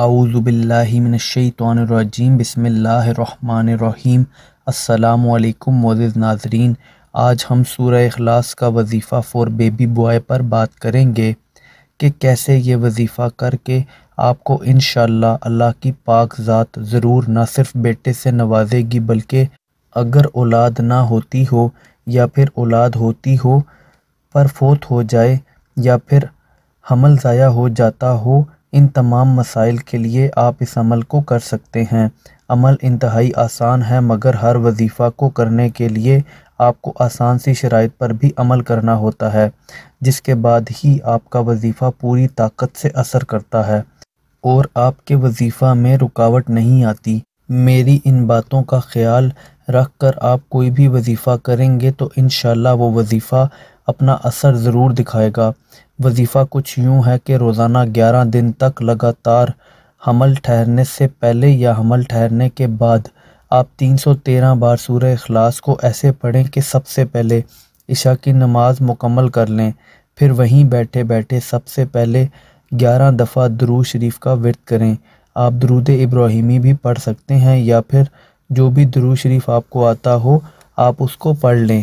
आउज़ुबिल्लिमिनशैतरजीम बसमीम अल्लाम मोज़ नाजरीन आज हम सूर अखलास का वजीफ़ा फ़ोर बेबी बॉय पर बात करेंगे कि कैसे ये वजीफ़ा करके आपको इन अल्लाह की पाक ज़ात ज़रूर न सिर्फ बेटे से नवाजेगी बल्कि अगर औलाद ना होती हो या फिर औलाद होती हो पर फोत हो जाए या फिर हमल ज़ाया हो जाता हो इन तमाम मसाइल के लिए आप इस अमल को कर सकते हैं अमल इंतहाई आसान है मगर हर वजीफ़ा को करने के लिए आपको आसान सी शराइ पर भी अमल करना होता है जिसके बाद ही आपका वजीफ़ा पूरी ताकत से असर करता है और आपके वजीफ़ा में रुकावट नहीं आती मेरी इन बातों का ख्याल रख कर आप कोई भी वजीफ़ा करेंगे तो इन वो वजीफ़ा अपना असर ज़रूर दिखाएगा वजीफ़ा कुछ यूं है कि रोज़ाना ग्यारह दिन तक लगातार हमल ठहरने से पहले या हमल ठहरने के बाद आप तीन सौ तेरह बार सूर अखलास को ऐसे पढ़ें कि सबसे पहले इशा की नमाज मुकम्मल कर लें फिर वहीं बैठे बैठे सबसे पहले ग्यारह दफ़ा दरू शरीफ का वर्त करें आप दरूद इब्राहिमी भी पढ़ सकते हैं या फिर जो भी दरू शरीफ आपको आता हो आप उसको पढ़ लें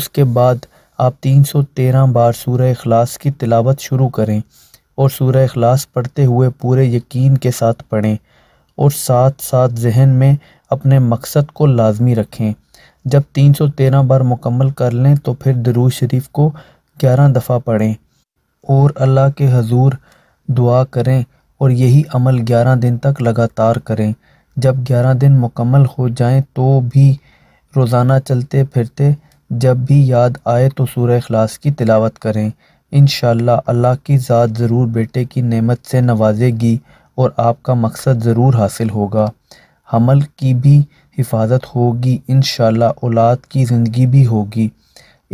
उसके बाद आप तीन सौ तेरह बार सूर्य अखलास की तिलावत शुरू करें और सूर्य अखलास पढ़ते हुए पूरे यकीन के साथ पढ़ें और साथ साथ जहन में अपने मकसद को लाजमी रखें जब तीन सौ तेरह बार मुकम्मल कर लें तो फिर दरूज शरीफ को ग्यारह दफ़ा पढ़ें और अल्लाह के हजूर दुआ करें और यही अमल ग्यारह दिन तक लगातार करें जब ग्यारह दिन मुकम्मल हो जाएं तो भी रोज़ाना चलते फिरते जब भी याद आए तो सूर्य अखलास की तिलावत करें इन अल्लाह की ज़ात ज़रूर बेटे की नेमत से नवाजेगी और आपका मकसद ज़रूर हासिल होगा हमल की भी हिफाजत होगी इन औलाद की ज़िंदगी भी होगी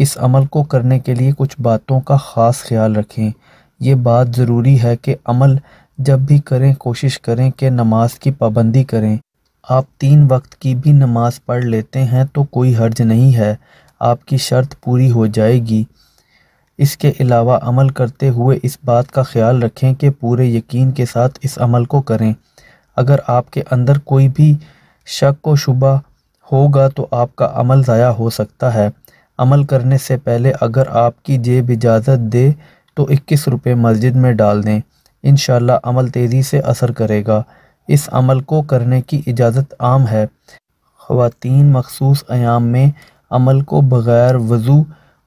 इस अमल को करने के लिए कुछ बातों का ख़ास ख्याल रखें ये बात ज़रूरी है कि अमल जब भी करें कोशिश करें कि नमाज की पाबंदी करें आप तीन वक्त की भी नमाज़ पढ़ लेते हैं तो कोई हर्ज नहीं है आपकी शर्त पूरी हो जाएगी इसके अलावा अमल करते हुए इस बात का ख्याल रखें कि पूरे यकीन के साथ इस अमल को करें अगर आपके अंदर कोई भी शक व शुबा होगा तो आपका अमल ज़ाया हो सकता है अमल करने से पहले अगर आपकी जेब इजाज़त दे तो इक्कीस रुपये मस्जिद में डाल दें इन अमल तेज़ी से असर करेगा इस अमल को करने की इजाज़त आम है खातन मखसूस अयाम में अमल को बग़ैर वज़ू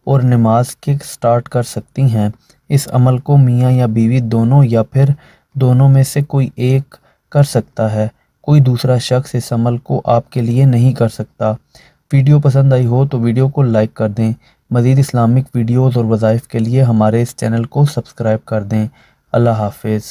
और नमाज के स्टार्ट कर सकती हैं इस अमल को मियाँ या बीवी दोनों या फिर दोनों में से कोई एक कर सकता है कोई दूसरा शख्स इस अमल को आपके लिए नहीं कर सकता वीडियो पसंद आई हो तो वीडियो को लाइक कर दें मज़ीद इस्लामिक वीडियोज़ और वज़ाइफ के लिए हमारे इस चैनल को सब्सक्राइब कर दें अल्लाह हाफिज़